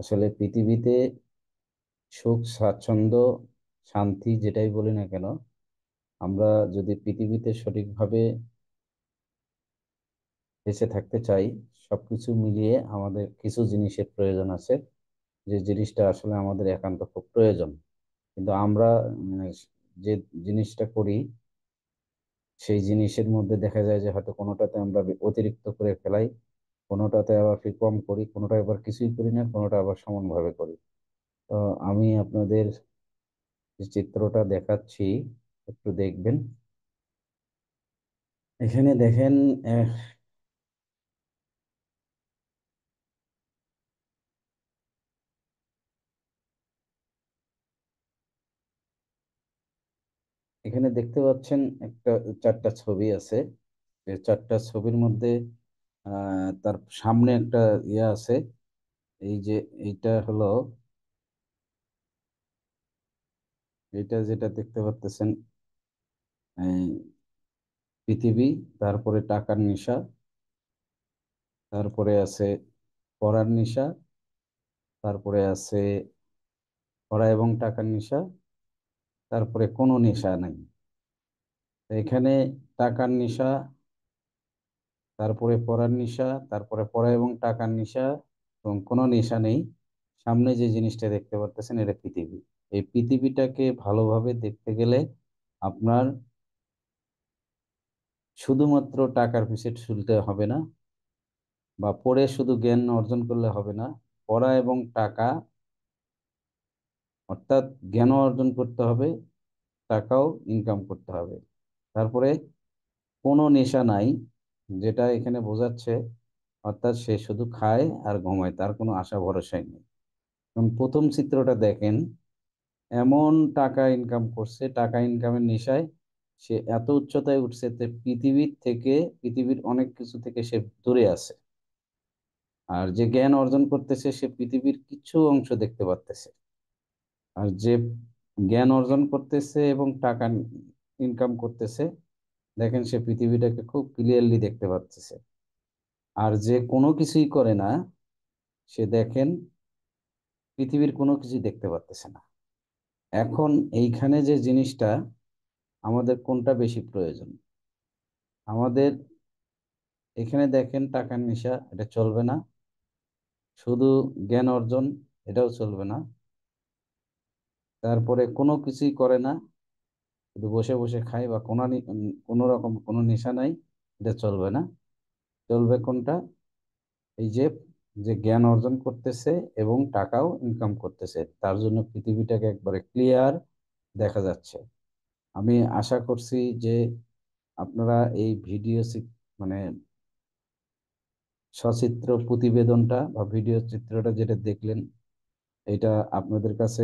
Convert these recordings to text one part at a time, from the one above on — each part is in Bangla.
আসলে পৃথিবীতে সুখ স্বাচ্ছন্দ্য শান্তি যেটাই বলি না কেন আমরা যদি পৃথিবীতে সঠিকভাবে বেঁচে থাকতে চাই সবকিছু মিলিয়ে আমাদের কিছু জিনিসের প্রয়োজন আছে যে জিনিসটা আসলে আমাদের একান্ত খুব প্রয়োজন কিন্তু আমরা মানে, যে জিনিসটা করি সেই জিনিসের মধ্যে দেখা যায় যে হয়তো কোনোটাতে আমরা অতিরিক্ত করে ফেলাই কোনোটাতে আবার একটু কম করি কোনোটা আবার কিছুই করি না কোনোটা আবার সমানভাবে করি তো আমি আপনাদের চিত্রটা দেখাচ্ছি একটু দেখবেন এখানে দেখেন এখানে দেখতে পাচ্ছেন একটা চারটা ছবি আছে চারটা ছবির মধ্যে তার সামনে একটা ইয়ে আছে এই যে এইটা হলো এটা যেটা দেখতে পাচ্তেছেন পৃথিবী তারপরে টাকার নেশা তারপরে আছে পড়ার নেশা তারপরে আছে পড়া এবং টাকার নেশা তারপরে কোনো নেশা নাই এখানে টাকার নেশা তারপরে পড়ার নেশা তারপরে পড়া এবং টাকার নেশা এবং কোনো নেশা নেই সামনে যে জিনিসটা দেখতে পারতেছেন এটা পৃথিবী এই পৃথিবীটাকে ভালোভাবে দেখতে গেলে আপনার শুধুমাত্র টাকার পিছে শুনতে হবে না বা পড়ে শুধু জ্ঞান অর্জন করলে হবে না পড়া এবং টাকা অর্থাৎ জ্ঞানও অর্জন করতে হবে টাকাও ইনকাম করতে হবে তারপরে কোনো নেশা নাই যেটা এখানে বোঝাচ্ছে অর্থাৎ সে শুধু খায় আর ঘুমায় তার কোনো আশা ভরসাই নেই কারণ প্রথম চিত্রটা দেখেন এমন টাকা ইনকাম করছে টাকা ইনকামের নেশায় সে এত উচ্চতায় উঠছে যে পৃথিবীর থেকে পৃথিবীর অনেক কিছু থেকে সে দূরে আছে আর যে জ্ঞান অর্জন করতেছে সে পৃথিবীর কিছু অংশ দেখতে পারতেছে আর যে জ্ঞান অর্জন করতেছে এবং টাকা ইনকাম করতেছে দেখেন সে পৃথিবীটাকে খুব ক্লিয়ারলি দেখতে পাচ্ছে আর যে কোনো কিছুই করে না সে দেখেন পৃথিবীর কোনো কিছুই দেখতে পাচ্ছে না এখন এইখানে যে জিনিসটা আমাদের কোনটা বেশি প্রয়োজন আমাদের এখানে দেখেন টাকার নেশা এটা চলবে না শুধু জ্ঞান অর্জন এটাও চলবে না তারপরে কোনো কিছুই করে না শুধু বসে বসে খাই বা কোনো কোনো রকম কোনো নেশা নাই এটা চলবে না চলবে কোনটা এই যে যে জ্ঞান অর্জন করতেছে এবং টাকাও ইনকাম করতেছে তার জন্য পৃথিবীটাকে একবারে ক্লিয়ার দেখা যাচ্ছে আমি আশা করছি যে আপনারা এই ভিডিও মানে সচিত্র প্রতিবেদনটা বা ভিডিও চিত্রটা যেটা দেখলেন এটা আপনাদের কাছে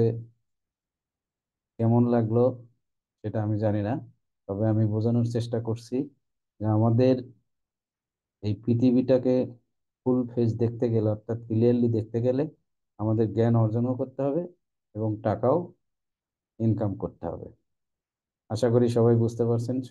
কেমন লাগলো সেটা আমি জানি না তবে আমি বোঝানোর চেষ্টা করছি যে আমাদের এই পৃথিবীটাকে ফুল ফেস দেখতে গেলে অর্থাৎ ক্লিয়ারলি দেখতে গেলে আমাদের জ্ঞান অর্জনও করতে হবে এবং টাকাও ইনকাম করতে হবে আশা করি সবাই বুঝতে পারছেন